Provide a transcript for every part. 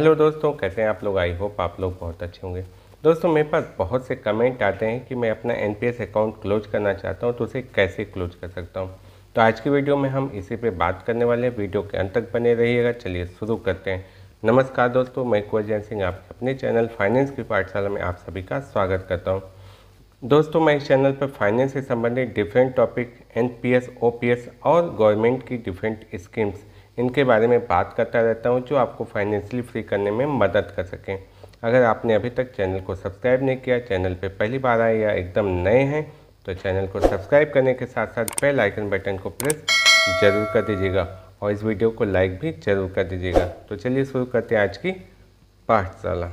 hello दोस्तों कैसे हैं आप लोग आई होप आप लोग बहुत अच्छे होंगे दोस्तों मेरे पास बहुत से कमेंट आते हैं कि मैं अपना एन अकाउंट क्लोज करना चाहता हूं तो उसे कैसे क्लोज कर सकता हूं तो आज की वीडियो में हम इसी पे बात करने वाले हैं वीडियो के अंत तक बने रहिएगा चलिए शुरू करते हैं नमस्कार दोस्तों मैं कुंवर सिंह आपके अपने चैनल फाइनेंस की पाठशाला में आप सभी का स्वागत करता हूँ दोस्तों मैं इस चैनल पर फाइनेंस से संबंधित डिफरेंट टॉपिक एन पी और गवर्नमेंट की डिफरेंट स्कीम्स इनके बारे में बात करता रहता हूँ जो आपको फाइनेंशियली फ्री करने में मदद कर सकें अगर आपने अभी तक चैनल को सब्सक्राइब नहीं किया चैनल पर पहली बार आए या एकदम नए हैं तो चैनल को सब्सक्राइब करने के साथ साथ बेल आइकन बटन को प्रेस जरूर कर दीजिएगा और इस वीडियो को लाइक भी जरूर कर दीजिएगा तो चलिए शुरू करते हैं आज की पाठशाला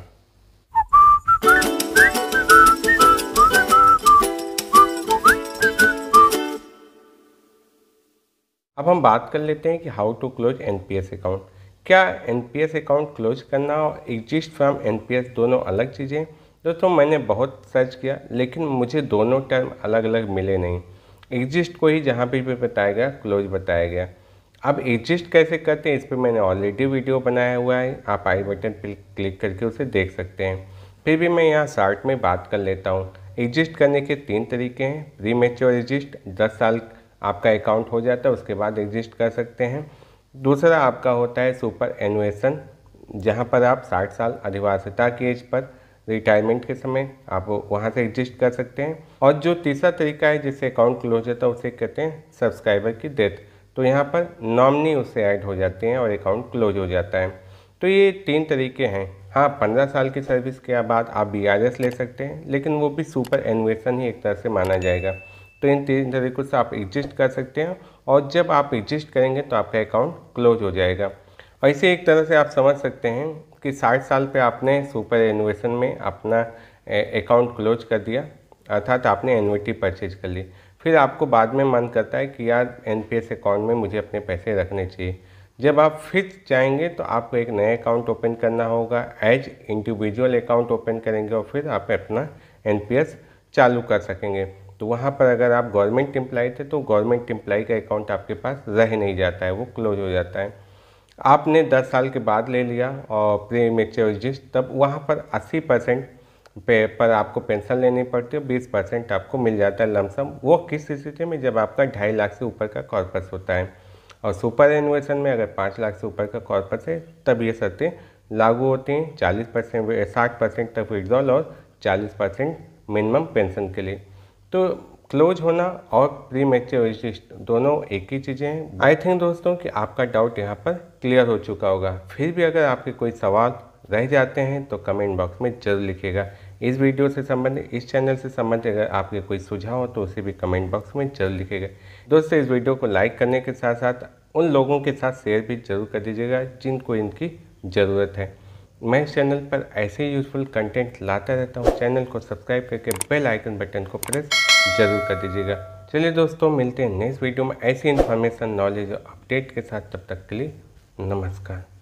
अब हम बात कर लेते हैं कि how to close an account क्या एन अकाउंट क्लोज करना और एग्जिस्ट फ्रॉम एन दोनों अलग चीज़ें दोस्तों मैंने बहुत सर्च किया लेकिन मुझे दोनों टर्म अलग अलग मिले नहीं एग्जिस्ट को ही जहाँ पर भी बताया गया क्लोज बताया गया अब एग्जिस्ट कैसे करते हैं इस पर मैंने ऑलरेडी वीडियो बनाया हुआ है आप आई बटन पर क्लिक करके उसे देख सकते हैं फिर भी मैं यहाँ शार्ट में बात कर लेता हूँ एग्जिस्ट करने के तीन तरीके हैं प्री मेच्योर एग्जिस्ट दस साल आपका अकाउंट हो जाता है उसके बाद एग्जिस्ट कर सकते हैं दूसरा आपका होता है सुपर एनुएसन जहाँ पर आप साठ साल अधिवासिता की एज पर रिटायरमेंट के समय आप वहाँ से एग्जिस्ट कर सकते हैं और जो तीसरा तरीका है जिससे अकाउंट क्लोज होता है उसे कहते हैं सब्सक्राइबर की डेथ तो यहाँ पर नॉमनी उससे ऐड हो जाते हैं और अकाउंट क्लोज हो जाता है तो ये तीन तरीके हैं हाँ पंद्रह साल की सर्विस के बाद आप बी ले सकते हैं लेकिन वो भी सुपर एनुएसन ही एक तरह से माना जाएगा तो इन तीन तरीक़ों से आप एग्जिस्ट कर सकते हैं और जब आप एग्जिस्ट करेंगे तो आपका अकाउंट क्लोज हो जाएगा ऐसे एक तरह से आप समझ सकते हैं कि साठ साल पे आपने सुपर एनुएशन में अपना अकाउंट क्लोज कर दिया अर्थात आपने एनविटी परचेज कर ली फिर आपको बाद में मन करता है कि यार एन अकाउंट में मुझे अपने पैसे रखने चाहिए जब आप फिर जाएंगे तो आपको एक नया अकाउंट ओपन करना होगा एज इंडिविजुअल अकाउंट ओपन करेंगे और फिर आप अपना एन चालू कर सकेंगे तो वहाँ पर अगर आप गवर्नमेंट एम्प्लाई थे तो गवर्नमेंट एम्प्लाई का अकाउंट आपके पास रह नहीं जाता है वो क्लोज हो जाता है आपने 10 साल के बाद ले लिया और प्री जिस तब वहाँ पर 80 परसेंट पे पर आपको पेंशन लेनी पड़ती है बीस परसेंट आपको मिल जाता है लमसम वो किस स्थिति में जब आपका ढाई लाख से ऊपर का कॉर्पस होता है और सुपर एनुएशन में अगर पाँच लाख से ऊपर का कॉर्पस है तब ये शर्तें लागू होती हैं चालीस परसेंट साठ परसेंट तक विड्रॉल और चालीस परसेंट मिनिमम पेंशन के लिए तो क्लोज होना और प्री मेच्योरिस्ट दोनों एक ही चीज़ें हैं आई थिंक दोस्तों कि आपका डाउट यहाँ पर क्लियर हो चुका होगा फिर भी अगर आपके कोई सवाल रह जाते हैं तो कमेंट बॉक्स में जरूर लिखिएगा इस वीडियो से संबंधित इस चैनल से संबंधित अगर आपके कोई सुझाव हो तो उसे भी कमेंट बॉक्स में जरूर लिखेगा दोस्तों इस वीडियो को लाइक करने के साथ साथ उन लोगों के साथ शेयर भी जरूर कर दीजिएगा जिनको इनकी ज़रूरत है मैं इस चैनल पर ऐसे ही यूजफुल कंटेंट लाता रहता हूँ चैनल को सब्सक्राइब करके बेल आइकन बटन को प्रेस जरूर कर दीजिएगा चलिए दोस्तों मिलते हैं नेक्स्ट वीडियो में ऐसी इन्फॉर्मेशन नॉलेज और अपडेट के साथ तब तक के लिए नमस्कार